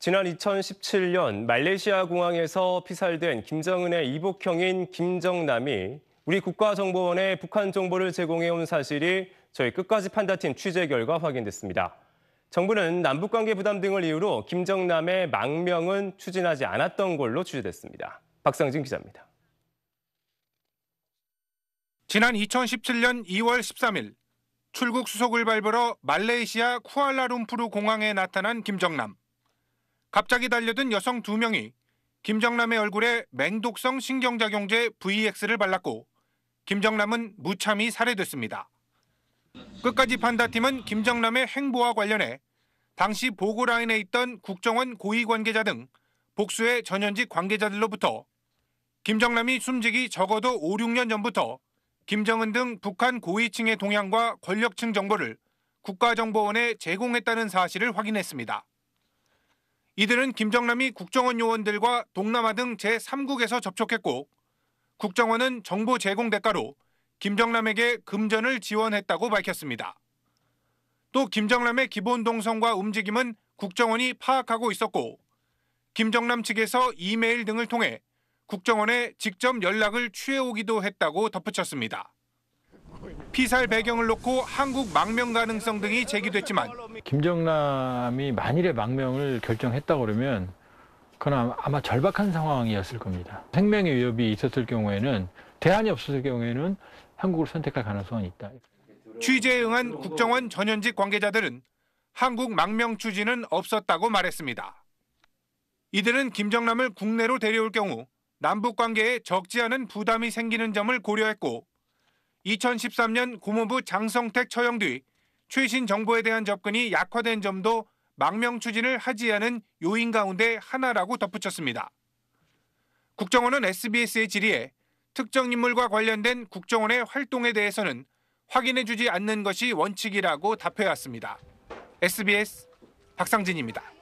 지난 2017년 말레이시아 공항에서 피살된 김정은의 이복형인 김정남이 우리 국가정보원에 북한 정보를 제공해온 사실이 저희 끝까지 판다팀 취재 결과 확인됐습니다. 정부는 남북관계 부담 등을 이유로 김정남의 망명은 추진하지 않았던 걸로 취재됐습니다. 박상진 기자입니다. 지난 2017년 2월 13일 출국 수속을 밟으러 말레이시아 쿠알라룸푸르 공항에 나타난 김정남. 갑자기 달려든 여성 2명이 김정남의 얼굴에 맹독성 신경작용제 VX를 발랐고 김정남은 무참히 살해됐습니다. 끝까지 판다팀은 김정남의 행보와 관련해 당시 보고 라인에 있던 국정원 고위 관계자 등 복수의 전현직 관계자들로부터 김정남이 숨지기 적어도 5, 6년 전부터 김정은 등 북한 고위층의 동향과 권력층 정보를 국가정보원에 제공했다는 사실을 확인했습니다. 이들은 김정남이 국정원 요원들과 동남아 등 제3국에서 접촉했고 국정원은 정보 제공 대가로 김정남에게 금전을 지원했다고 밝혔습니다. 또 김정남의 기본 동선과 움직임은 국정원이 파악하고 있었고 김정남 측에서 이메일 등을 통해 국정원에 직접 연락을 취해오기도 했다고 덧붙였습니다. 피살 배경을 놓고 한국 망명 가능성 등이 제기됐지만 김정남이 만일에 망명을 결정했다 고 그러면 그건 아마 절박한 상황이었을 겁니다. 생명의 위협이 있었을 경우에는 대안이 없었을 경우에는 한국을 선택할 가능성은 있다. 취재에 응한 국정원 전현직 관계자들은 한국 망명 추진은 없었다고 말했습니다. 이들은 김정남을 국내로 데려올 경우 남북 관계에 적지 않은 부담이 생기는 점을 고려했고 2013년 고문부 장성택 처형 뒤 최신 정보에 대한 접근이 약화된 점도 망명 추진을 하지 않은 요인 가운데 하나라고 덧붙였습니다. 국정원은 SBS의 질의에 특정 인물과 관련된 국정원의 활동에 대해서는 확인해주지 않는 것이 원칙이라고 답해왔습니다. SBS 박상진입니다.